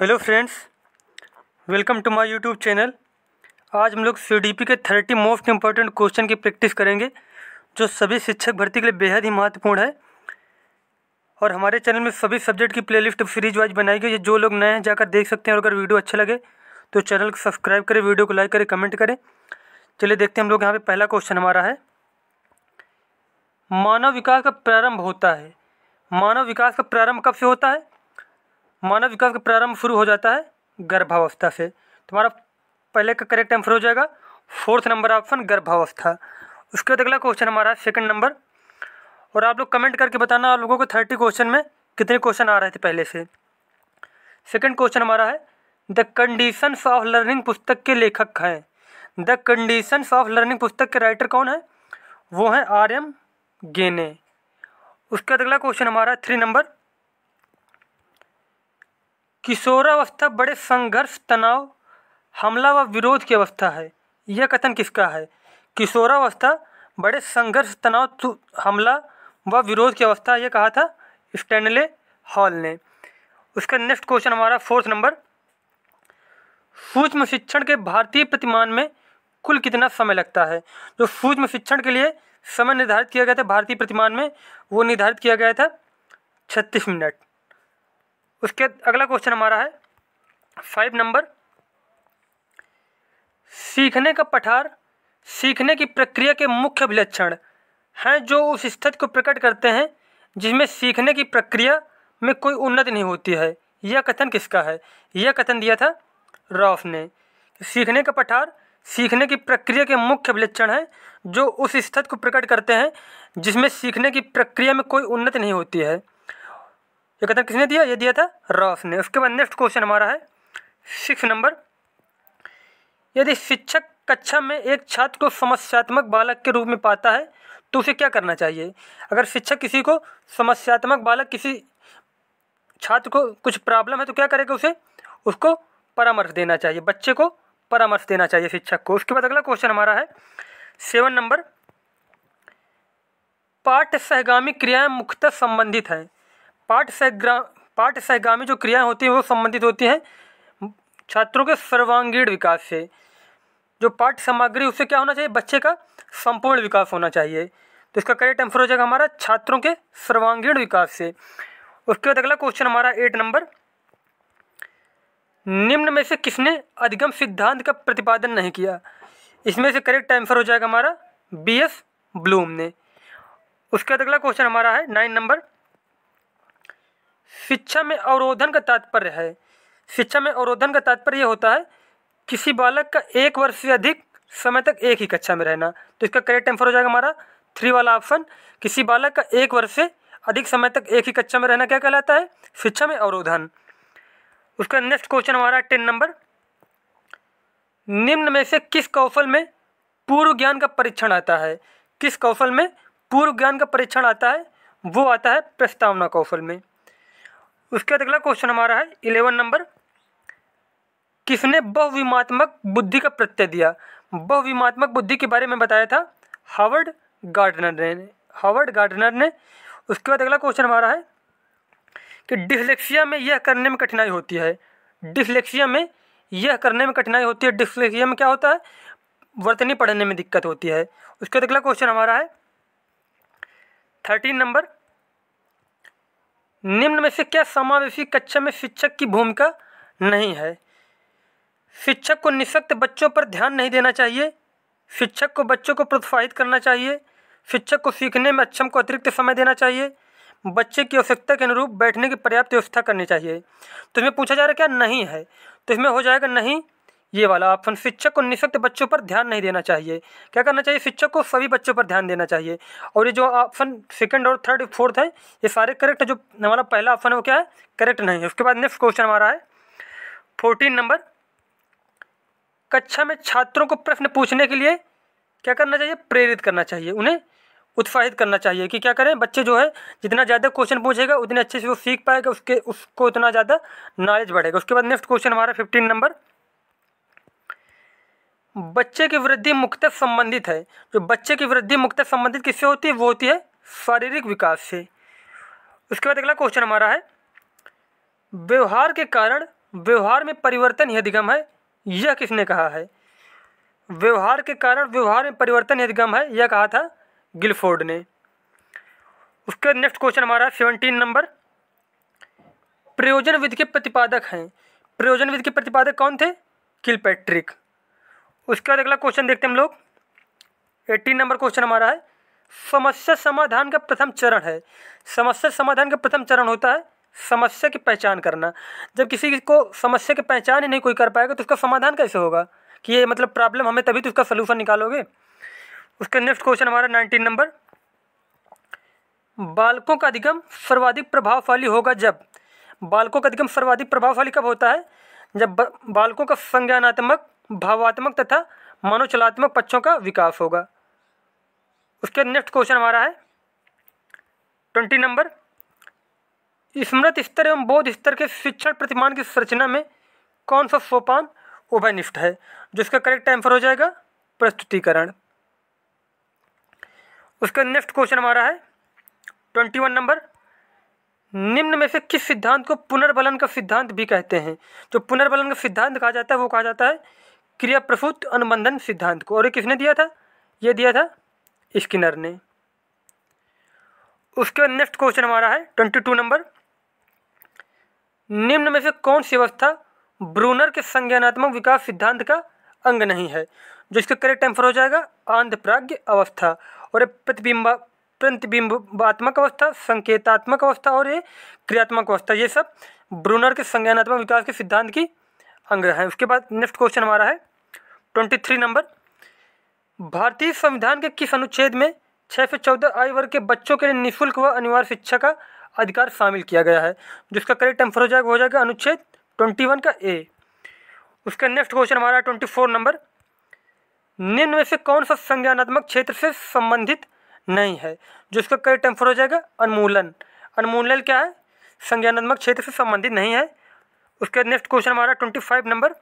hello friends welcome to my YouTube channel आज हम लोग सी के थर्टी मोस्ट इम्पॉर्टेंट क्वेश्चन की प्रैक्टिस करेंगे जो सभी शिक्षक भर्ती के लिए बेहद ही महत्वपूर्ण है और हमारे चैनल में सभी सब्जेक्ट की प्लेलिस्ट सीरीज वाइज बनाई गई है जो लोग नए हैं जाकर देख सकते हैं और अगर वीडियो अच्छा लगे तो चैनल को सब्सक्राइब करें वीडियो को लाइक करें कमेंट करें चलिए देखते हैं हम लोग यहाँ पर पहला क्वेश्चन हमारा है मानव विकास का प्रारंभ होता है मानव विकास का प्रारंभ कब से होता है मानव विकास का प्रारंभ शुरू हो जाता है गर्भावस्था से तुम्हारा पहले का करेक्ट आंसर हो जाएगा फोर्थ नंबर ऑप्शन गर्भावस्था उसके बाद अगला क्वेश्चन हमारा सेकंड नंबर और आप लोग कमेंट करके बताना आप लोगों को थर्टी क्वेश्चन में कितने क्वेश्चन आ रहे थे पहले से सेकंड क्वेश्चन हमारा है द कंडीशंस ऑफ लर्निंग पुस्तक के लेखक हैं द कंडीशंस ऑफ लर्निंग पुस्तक के राइटर कौन है वो हैं आर एम गेने उसके बाद अगला क्वेश्चन हमारा थ्री नंबर किशोरावस्था बड़े संघर्ष तनाव हमला व विरोध की अवस्था है यह कथन किसका है किशोरावस्था बड़े संघर्ष तनाव हमला व विरोध की अवस्था यह कहा था स्टैनले हॉल ने उसका नेक्स्ट क्वेश्चन हमारा फोर्थ नंबर सूक्ष्म शिक्षण के भारतीय प्रतिमान में कुल कितना समय लगता है जो सूक्ष्म शिक्षण के लिए समय निर्धारित किया गया था भारतीय प्रतिमान में वो निर्धारित किया गया था छत्तीस मिनट उसके अगला क्वेश्चन हमारा है फाइव नंबर सीखने का पठार सीखने की प्रक्रिया के मुख्य अभिलक्षण हैं जो उस स्थिति को प्रकट करते हैं जिसमें सीखने की प्रक्रिया में कोई उन्नति नहीं होती है यह कथन किसका है यह कथन दिया था रॉफ ने सीखने का पठार सीखने की प्रक्रिया के मुख्य अभिलक्षण हैं जो उस स्थिति को प्रकट करते हैं जिसमें सीखने की प्रक्रिया में कोई उन्नति नहीं होती है ये कथन किसने दिया ये दिया था रॉस ने उसके बाद नेक्स्ट क्वेश्चन हमारा है सिक्स नंबर यदि शिक्षक कक्षा में एक छात्र को समस्यात्मक बालक के रूप में पाता है तो उसे क्या करना चाहिए अगर शिक्षक किसी को समस्यात्मक बालक किसी छात्र को कुछ प्रॉब्लम है तो क्या करेगा उसे उसको परामर्श देना चाहिए बच्चे को परामर्श देना चाहिए शिक्षक को उसके बाद अगला क्वेश्चन हमारा है सेवन नंबर पाठ सहगामी क्रियाएं मुख्यतः संबंधित हैं पाठ सहग्रा पाठ सहगामी जो क्रियाएं होती हैं वो संबंधित होती हैं छात्रों के सर्वांगीण विकास से जो पाठ्य सामग्री उससे क्या होना चाहिए बच्चे का संपूर्ण विकास होना चाहिए तो इसका करेक्ट आंसर हो जाएगा हमारा छात्रों के सर्वांगीण विकास से उसके बाद अगला क्वेश्चन हमारा एट नंबर निम्न में से किसने अधिगम सिद्धांत का प्रतिपादन नहीं किया इसमें से करेक्ट आंसर हो जाएगा हमारा बी एस ब्लूम ने उसके बाद अगला क्वेश्चन हमारा है नाइन नंबर शिक्षा में अवरोधन का तात्पर्य है शिक्षा में अवरोधन का तात्पर्य यह होता है किसी बालक का एक वर्ष से अधिक समय तक एक ही कक्षा में रहना तो इसका करेक्ट आंसर हो जाएगा हमारा थ्री वाला ऑप्शन किसी बालक का एक वर्ष से अधिक समय तक एक ही कक्षा में रहना क्या कहलाता है शिक्षा में अवरोधन उसका नेक्स्ट क्वेश्चन हमारा टेन नंबर निम्न में से किस कौशल में पूर्व ज्ञान का परीक्षण आता है किस कौशल में पूर्व ज्ञान का परीक्षण आता है वो आता है प्रस्तावना कौशल में उसके बाद अगला क्वेश्चन हमारा है इलेवन नंबर किसने बहुविमात्मक बुद्धि का प्रत्यय दिया बहुविमात्मक बुद्धि के बारे में बताया था हावर्ड गार्डनर ने हावर्ड गार्डनर ने उसके बाद अगला क्वेश्चन हमारा है कि डिसलेक्सिया में यह करने में कठिनाई होती है डिसलेक्सिया में यह करने में कठिनाई होती है डिसलेक्सिया में क्या होता है वर्तनी पढ़ने में दिक्कत होती है उसके बाद अगला क्वेश्चन हमारा है थर्टीन नंबर निम्न में से क्या समावेशी कक्षा में शिक्षक की भूमिका नहीं है शिक्षक को निशक्त बच्चों पर ध्यान नहीं देना चाहिए शिक्षक को बच्चों को प्रोत्साहित करना चाहिए शिक्षक को सीखने में अक्षम को अतिरिक्त समय देना चाहिए बच्चे की आवश्यकता के अनुरूप बैठने की पर्याप्त व्यवस्था करनी चाहिए तो इसमें पूछा जा रहा है क्या नहीं है तो इसमें हो जाएगा नहीं ये वाला ऑप्शन शिक्षक को निशक्त बच्चों पर ध्यान नहीं देना चाहिए क्या करना चाहिए शिक्षक को सभी बच्चों पर ध्यान देना चाहिए और ये जो ऑप्शन सेकंड और थर्ड फोर्थ है ये सारे करेक्ट जो हमारा पहला ऑप्शन है वो क्या है करेक्ट नहीं है उसके बाद नेक्स्ट क्वेश्चन हमारा है फोर्टीन नंबर कक्षा में छात्रों को प्रश्न पूछने के लिए क्या करना चाहिए प्रेरित करना चाहिए उन्हें उत्साहित करना चाहिए कि क्या करें बच्चे जो है जितना ज़्यादा क्वेश्चन पूछेगा उतने अच्छे से वो सीख पाएगा उसके उसको उतना ज़्यादा नॉलेज बढ़ेगा उसके बाद नेक्स्ट क्वेश्चन हमारा फिफ्टीन नंबर बच्चे की वृद्धि मुक्त संबंधित है जो बच्चे की वृद्धि मुक्त संबंधित किससे होती है वो होती है शारीरिक विकास से उसके बाद अगला क्वेश्चन हमारा है व्यवहार के कारण व्यवहार में परिवर्तन ही अधिगम है यह किसने कहा है व्यवहार के कारण व्यवहार में परिवर्तन अधिगम है यह कहा था गिलफोर्ड ने उसके बाद नेक्स्ट क्वेश्चन हमारा सेवनटीन नंबर प्रयोजन विधि के प्रतिपादक हैं प्रयोजनविद के प्रतिपादक कौन थे किलपैट्रिक उसके बाद अगला क्वेश्चन देखते हैं हम लोग एट्टीन नंबर क्वेश्चन हमारा है समस्या समाधान का प्रथम चरण है समस्या समाधान का प्रथम चरण होता है समस्या की पहचान करना जब किसी को समस्या की पहचान ही नहीं कोई कर पाएगा तो उसका समाधान कैसे होगा कि ये मतलब प्रॉब्लम हमें तभी तो उसका सलूशन निकालोगे उसका नेक्स्ट क्वेश्चन हमारा नाइनटीन नंबर बालकों का अधिगम सर्वाधिक प्रभावशाली होगा जब बालकों का अधिगम सर्वाधिक प्रभावशाली कब होता है जब बालकों का संज्ञानात्मक भावात्मक तथा मनोचलात्मक पक्षों का विकास होगा उसके नेक्स्ट क्वेश्चन हमारा है ट्वेंटी नंबर स्मृत स्तर एवं बोध स्तर के शिक्षण प्रतिमान की संरचना में कौन सा सोपान उभयनिष्ठ है जिसका करेक्ट आंसर हो जाएगा प्रस्तुतिकरण उसका नेक्स्ट क्वेश्चन हमारा है ट्वेंटी वन नंबर निम्न में से किस सिद्धांत को पुनर्बलन का सिद्धांत भी कहते हैं जो पुनर्बलन का सिद्धांत कहा जाता है वो कहा जाता है क्रिया प्रसूत अनुबंधन सिद्धांत को और ये किसने दिया था ये दिया था स्किनर ने उसके बाद नेक्स्ट क्वेश्चन हमारा है ट्वेंटी टू नंबर निम्न में से कौन सी अवस्था ब्रूनर के संज्ञानात्मक विकास सिद्धांत का अंग नहीं है जो इसका करेक्ट आंसर हो जाएगा आंध्रप्राज्ञ अवस्था और प्रतिबिंब प्रतिबिंबात्मक अवस्था संकेतात्मक अवस्था और ये क्रियात्मक अवस्था ये सब ब्रूनर के संज्ञानात्मक विकास के सिद्धांत की अंग्रह हैं उसके बाद नेक्स्ट क्वेश्चन हमारा है ट्वेंटी थ्री नंबर भारतीय संविधान के किस अनुच्छेद में छः से चौदह आयु वर्ग के बच्चों के लिए निःशुल्क व अनिवार्य शिक्षा का अधिकार शामिल किया गया है जिसका करेक्ट आंसर हो जाएगा हो जाएगा अनुच्छेद ट्वेंटी वन का ए उसका नेक्स्ट क्वेश्चन हमारा ट्वेंटी फोर नंबर निम्न में से कौन सा संज्ञानात्मक क्षेत्र से संबंधित नहीं है जो इसका करेक्ट आंसर हो जाएगा अनमूलन अनमूलन क्या है संज्ञानात्मक क्षेत्र से संबंधित नहीं है उसके बाद नेक्स्ट क्वेश्चन हमारा ट्वेंटी फाइव नंबर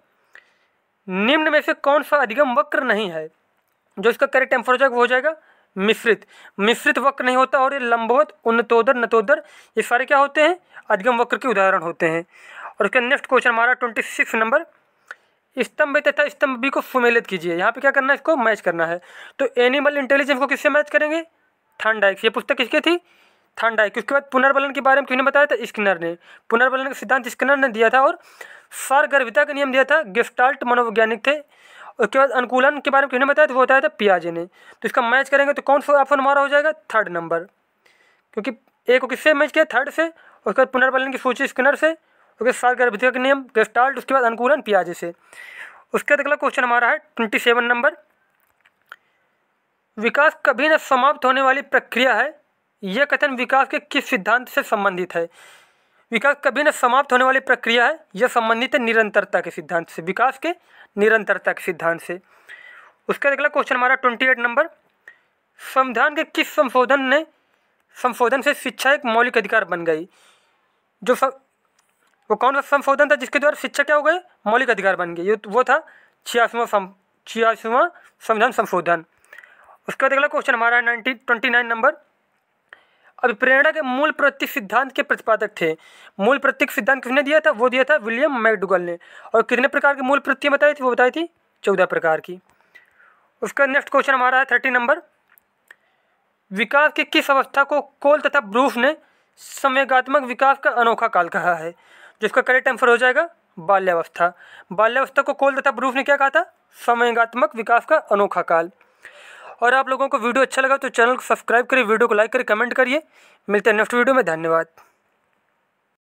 निम्न में से कौन सा अधिगम वक्र नहीं है जो इसका करेक्ट टेम्परेचर हो जाएगा मिश्रित मिश्रित वक्र नहीं होता और ये लंबोत उन्नतोदर नतोदर ये सारे क्या होते हैं अधिगम वक्र के उदाहरण होते हैं और उसका नेक्स्ट क्वेश्चन हमारा ट्वेंटी सिक्स नंबर स्तंभ तथा स्तंभ बी को सुमेलित कीजिए यहाँ पे क्या करना है इसको मैच करना है तो एनिमल इंटेलिजेंस को किससे मैच करेंगे थर्न ये पुस्तक किसकी थी ठंड आएगी उसके बाद पुनर्बलन के बारे में किसने बताया था स्किनर ने पुनर्बलन का सिद्धांत स्किनर ने दिया था और सरगर्भिता का नियम दिया था गिफ्टाल्ट मनोवैज्ञानिक थे उसके बाद अनुकूलन के बारे में क्यों नहीं बताया तो वो बताया था पियाजे ने तो इसका मैच करेंगे तो कौन सा ऑप्शन हमारा हो जाएगा थर्ड नंबर क्योंकि ए को किससे मैच किया थर्ड से उसके बाद पुनर्बलन की सूची स्किनर से उसके सरगर्भिता का नियम गिफ्टाल्ट उसके बाद अनुकूलन पियाजे से उसके बाद अगला क्वेश्चन हमारा है ट्वेंटी सेवन नंबर विकास कभी न समाप्त होने वाली प्रक्रिया है यह कथन विकास के किस सिद्धांत से संबंधित है विकास कभी न समाप्त होने वाली प्रक्रिया है यह संबंधित है निरंतरता के सिद्धांत से विकास के निरंतरता के सिद्धांत से उसके बाद अगला क्वेश्चन हमारा ट्वेंटी एट नंबर संविधान के किस संशोधन ने संशोधन से शिक्षा एक मौलिक अधिकार बन गई जो सब वो कौन सा संशोधन था जिसके द्वारा शिक्षा क्या हो गई मौलिक अधिकार बन गई वो था छियासवा छियासवा संविधान संशोधन उसके बाद अगला क्वेश्चन हमारा नाइनटीन ट्वेंटी नाइन नंबर अभिप्रेरणा के मूल प्रतीक सिद्धांत के प्रतिपादक थे मूल प्रतीक सिद्धांत किसने दिया था वो दिया था विलियम मैकडुगल ने और कितने प्रकार की मूल प्रतीक बताई थी वो बताई थी चौदह प्रकार की उसका नेक्स्ट क्वेश्चन हमारा है थर्टी नंबर विकास की किस अवस्था को कोल तथा ब्रूफ ने संवेगात्मक विकास का अनोखा काल कहा है जिसका करेक्ट आंसर हो जाएगा बाल्यावस्था बाल्यावस्था को कोल तथा ब्रूफ ने क्या कहा था संवेगात्मक विकास का अनोखा काल और आप लोगों को वीडियो अच्छा लगा तो चैनल को सब्सक्राइब करिए वीडियो को लाइक करिए कमेंट करिए मिलते हैं नेक्स्ट वीडियो में धन्यवाद